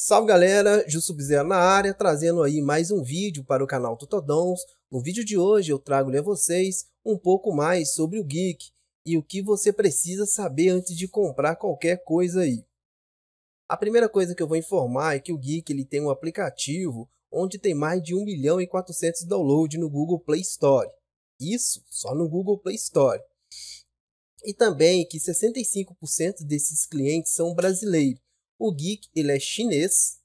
Salve galera, Ju Sub-Zero na área, trazendo aí mais um vídeo para o canal Tutodons. No vídeo de hoje eu trago a vocês um pouco mais sobre o Geek e o que você precisa saber antes de comprar qualquer coisa aí. A primeira coisa que eu vou informar é que o Geek ele tem um aplicativo onde tem mais de 1 milhão e 400 downloads no Google Play Store. Isso só no Google Play Store. E também que 65% desses clientes são brasileiros o Geek ele é chinês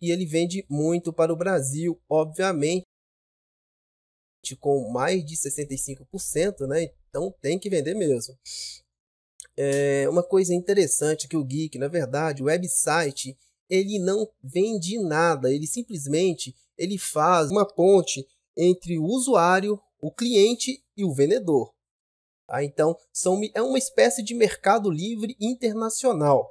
e ele vende muito para o Brasil, obviamente, com mais de 65%, né? Então tem que vender mesmo. É uma coisa interessante que o Geek, na verdade, o website, ele não vende nada, ele simplesmente ele faz uma ponte entre o usuário, o cliente e o vendedor. Ah, então, são, é uma espécie de mercado livre internacional.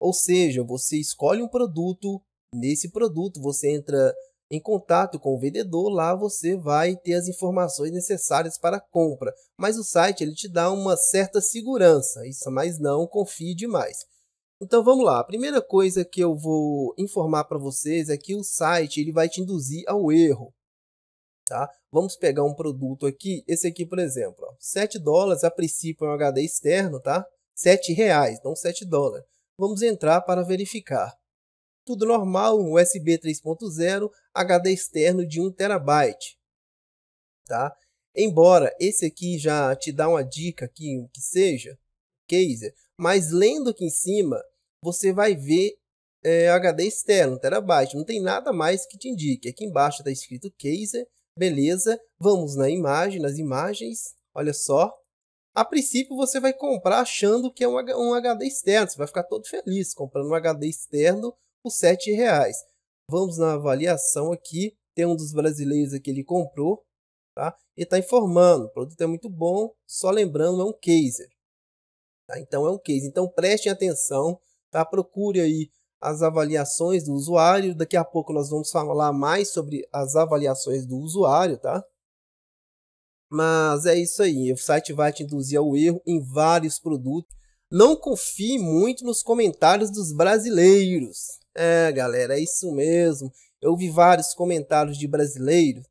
Ou seja, você escolhe um produto, nesse produto você entra em contato com o vendedor, lá você vai ter as informações necessárias para a compra. Mas o site ele te dá uma certa segurança, isso, mas não confie demais. Então vamos lá. A primeira coisa que eu vou informar para vocês é que o site ele vai te induzir ao erro. Tá? Vamos pegar um produto aqui, esse aqui, por exemplo, ó, 7 dólares a princípio é um HD externo, tá? 7 reais, não 7 dólares vamos entrar para verificar. Tudo normal, USB 3.0, HD externo de 1 TB. Tá? Embora esse aqui já te dá uma dica aqui, o que seja, Kaiser, mas lendo aqui em cima, você vai ver é, HD externo, terabyte, não tem nada mais que te indique. Aqui embaixo está escrito Kaiser, beleza, vamos na imagem, nas imagens, olha só a princípio você vai comprar achando que é um, HD externo, você vai ficar todo feliz comprando um HD externo por 7 reais. Vamos na avaliação aqui, tem um dos brasileiros aqui, ele comprou, tá? E está informando, o produto é muito bom, só lembrando, é um Kaiser. Tá? Então é um case, então prestem atenção, tá? Procure aí as avaliações do usuário, daqui a pouco nós vamos falar mais sobre as avaliações do usuário, tá? Mas é isso aí, o site vai te induzir ao erro em vários produtos. Não confie muito nos comentários dos brasileiros. É, galera, é isso mesmo. Eu vi vários comentários de brasileiros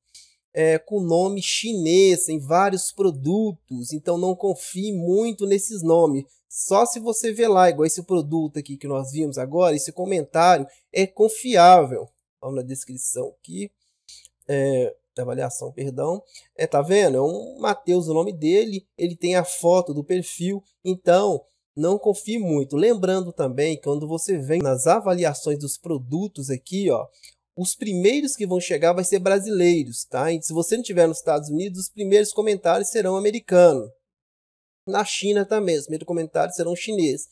é, com nome chinês em vários produtos, então não confie muito nesses nomes. Só se você ver lá, igual esse produto aqui que nós vimos agora, esse comentário é confiável. Vamos tá na descrição aqui. É, da avaliação, perdão. É, tá vendo? É um Matheus o nome dele, ele tem a foto do perfil, então não confie muito. Lembrando também, quando você vem nas avaliações dos produtos aqui, ó, os primeiros que vão chegar vai ser brasileiros, tá? E se você não estiver nos Estados Unidos, os primeiros comentários serão americanos. Na China também, os primeiros comentários serão chineses.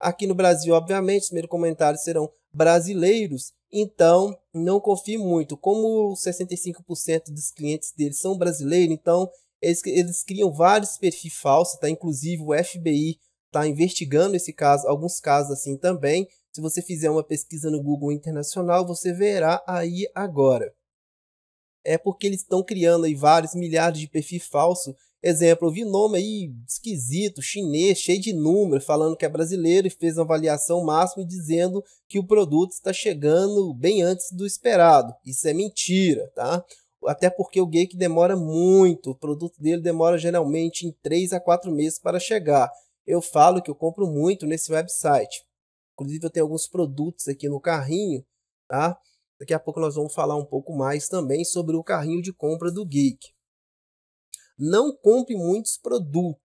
Aqui no Brasil, obviamente, os primeiros comentários serão brasileiros. Então, não confio muito. Como 65% dos clientes deles são brasileiros, então eles, eles criam vários perfis falsos, tá? Inclusive o FBI está investigando esse caso, alguns casos assim também. Se você fizer uma pesquisa no Google Internacional, você verá aí agora. É porque eles estão criando aí vários milhares de perfis falsos Exemplo, eu vi nome aí esquisito, chinês, cheio de número, falando que é brasileiro e fez uma avaliação máxima e dizendo que o produto está chegando bem antes do esperado. Isso é mentira, tá? Até porque o Geek demora muito, o produto dele demora geralmente em 3 a 4 meses para chegar. Eu falo que eu compro muito nesse website. Inclusive eu tenho alguns produtos aqui no carrinho, tá? Daqui a pouco nós vamos falar um pouco mais também sobre o carrinho de compra do Geek. Não compre muitos produtos.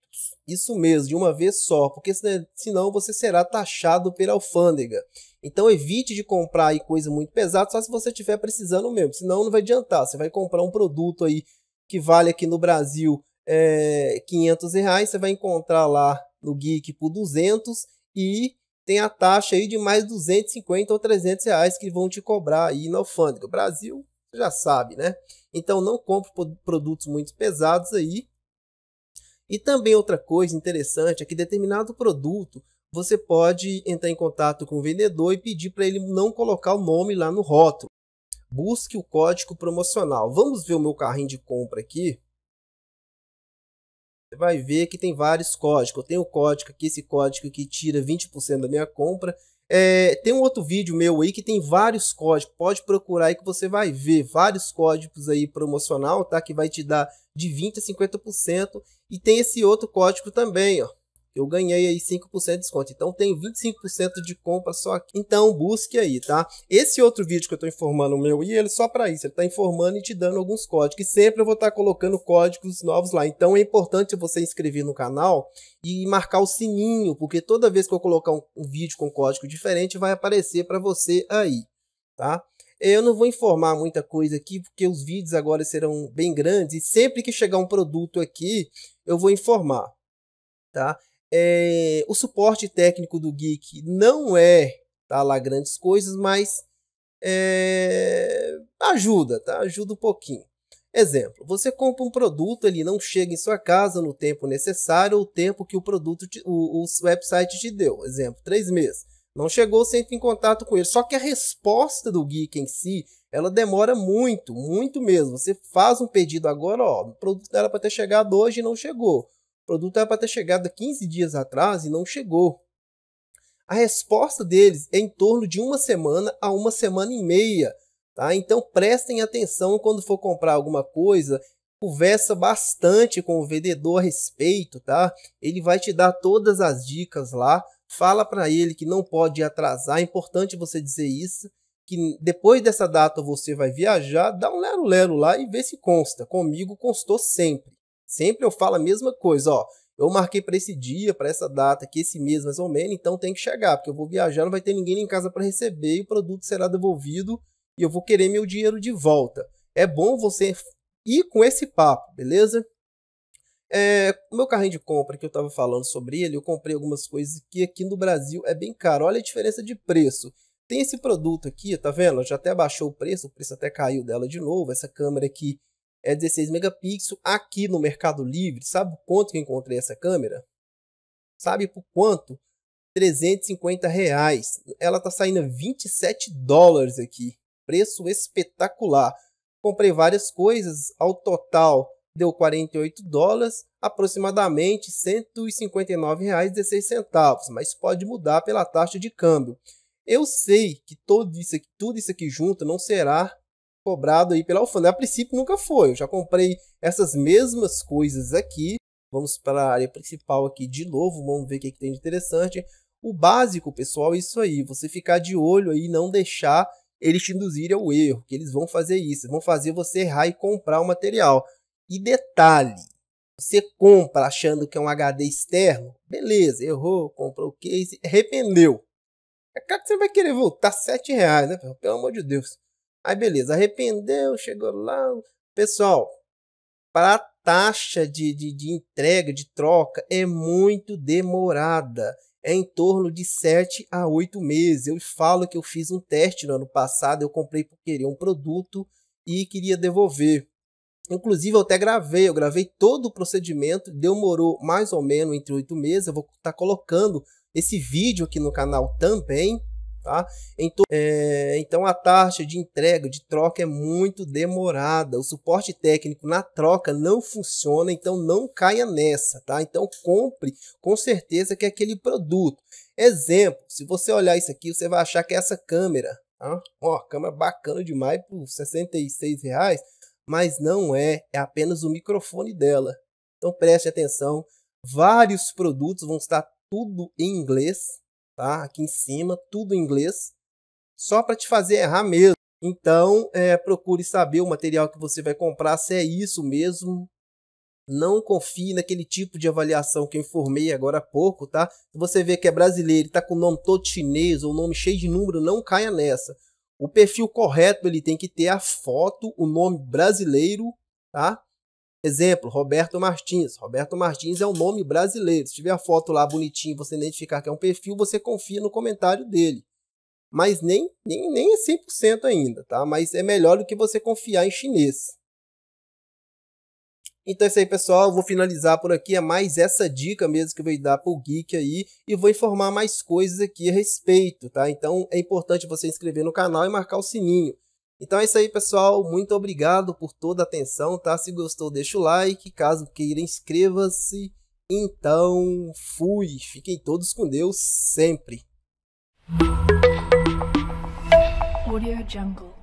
Isso mesmo, de uma vez só, porque senão você será taxado pela alfândega. Então evite de comprar aí coisa muito pesada, só se você estiver precisando mesmo, senão não vai adiantar. Você vai comprar um produto aí que vale aqui no Brasil é, eh, 500 reais, você vai encontrar lá no Geek por 200 e tem a taxa aí de mais 250 ou 300 reais que vão te cobrar aí na alfândega. Brasil você já sabe, né? Então não compre produtos muito pesados aí. E também outra coisa interessante é que determinado produto você pode entrar em contato com o vendedor e pedir para ele não colocar o nome lá no rótulo. Busque o código promocional. Vamos ver o meu carrinho de compra aqui. Você vai ver que tem vários códigos. Eu tenho o código aqui, esse código que tira 20% da minha compra. É, tem um outro vídeo meu aí que tem vários códigos. Pode procurar aí que você vai ver vários códigos aí promocional, tá? Que vai te dar de 20% a 50%. E tem esse outro código também, ó eu ganhei aí 5% de desconto. Então tem 25% de compra só aqui. Então busque aí, tá? Esse outro vídeo que eu estou informando o meu e ele é só para isso, ele está informando e te dando alguns códigos. E sempre eu vou estar tá colocando códigos novos lá. Então é importante você inscrever no canal e marcar o sininho, porque toda vez que eu colocar um, um vídeo com código diferente vai aparecer para você aí, tá? É, eu não vou informar muita coisa aqui, porque os vídeos agora serão bem grandes e sempre que chegar um produto aqui, eu vou informar, tá? É, o suporte técnico do Geek não é tá lá grandes coisas, mas é, ajuda, tá? Ajuda um pouquinho. Exemplo, você compra um produto, ele não chega em sua casa no tempo necessário ou o tempo que o produto, te, o, o website te deu. Exemplo, três meses. Não chegou, você entra em contato com ele. Só que a resposta do geek em si, ela demora muito, muito mesmo. Você faz um pedido agora, ó, o produto era para ter chegado hoje e não chegou produto era para ter chegado 15 dias atrás e não chegou. A resposta deles é em torno de uma semana a uma semana e meia. Tá? Então prestem atenção quando for comprar alguma coisa, conversa bastante com o vendedor a respeito, tá? Ele vai te dar todas as dicas lá. Fala para ele que não pode atrasar, é importante você dizer isso, que depois dessa data você vai viajar, dá um lero lero lá e vê se consta. Comigo constou sempre. Sempre eu falo a mesma coisa, ó. Eu marquei para esse dia, para essa data, que esse mês mais ou menos, então tem que chegar, porque eu vou viajar, não vai ter ninguém em casa para receber, e o produto será devolvido e eu vou querer meu dinheiro de volta. É bom você ir com esse papo, beleza? É, o meu carrinho de compra que eu estava falando sobre ele, eu comprei algumas coisas que aqui no Brasil é bem caro. Olha a diferença de preço. Tem esse produto aqui, tá vendo? Já até baixou o preço, o preço até caiu dela de novo. Essa câmera aqui é 16 megapixels. Aqui no Mercado Livre, sabe o quanto que eu encontrei essa câmera? Sabe por quanto? 350 reais. Ela tá saindo 27 dólares aqui. Preço espetacular. Comprei várias coisas, ao total deu 48 dólares, aproximadamente 159 reais 16 centavos, mas pode mudar pela taxa de câmbio. Eu sei que tudo isso aqui, tudo isso aqui junto não será cobrado aí pela alfândega. A princípio nunca foi. Eu já comprei essas mesmas coisas aqui. Vamos para a área principal aqui de novo. Vamos ver o que, que tem de interessante. O básico, pessoal, é isso aí. Você ficar de olho aí, não deixar eles te induzirem ao erro. Que eles vão fazer isso. Vão fazer você errar e comprar o material. E detalhe. Você compra achando que é um HD externo, beleza, errou, comprou o case, arrependeu. É claro que você vai querer voltar 7 reais, né? Pelo amor de Deus. Aí beleza, arrependeu, chegou lá. Pessoal, para a taxa de, de, de entrega, de troca, é muito demorada. É em torno de 7 a 8 meses. Eu falo que eu fiz um teste no ano passado, eu comprei por querer um produto e queria devolver. Inclusive, eu até gravei, eu gravei todo o procedimento, demorou mais ou menos entre oito meses. Eu vou estar tá colocando esse vídeo aqui no canal também. Tá? Então, é, então a taxa de entrega, de troca é muito demorada. O suporte técnico na troca não funciona, então não caia nessa, tá? Então compre com certeza que é aquele produto. Exemplo, se você olhar isso aqui, você vai achar que é essa câmera, tá? Ó, câmera bacana demais por 66 reais, mas não é, é apenas o microfone dela. Então preste atenção, vários produtos vão estar tudo em inglês, tá? Aqui em cima, tudo em inglês, só para te fazer errar mesmo. Então, é, procure saber o material que você vai comprar, se é isso mesmo. Não confie naquele tipo de avaliação que eu informei agora há pouco, tá? Se você vê que é brasileiro e está com o nome todo chinês ou nome cheio de número, não caia nessa. O perfil correto ele tem que ter a foto, o nome brasileiro, tá? Exemplo, Roberto Martins. Roberto Martins é um nome brasileiro. Se tiver a foto lá bonitinho, você identificar que é um perfil, você confia no comentário dele. Mas nem, nem, nem é 100% ainda, tá? Mas é melhor do que você confiar em chinês. Então é isso aí, pessoal. Eu vou finalizar por aqui. É mais essa dica mesmo que eu vou dar para o Geek aí. E vou informar mais coisas aqui a respeito, tá? Então é importante você inscrever no canal e marcar o sininho. Então é isso aí, pessoal. Muito obrigado por toda a atenção, tá? Se gostou, deixa o like. Caso queira, inscreva-se. Então, fui. Fiquem todos com Deus sempre. Audio Jungle.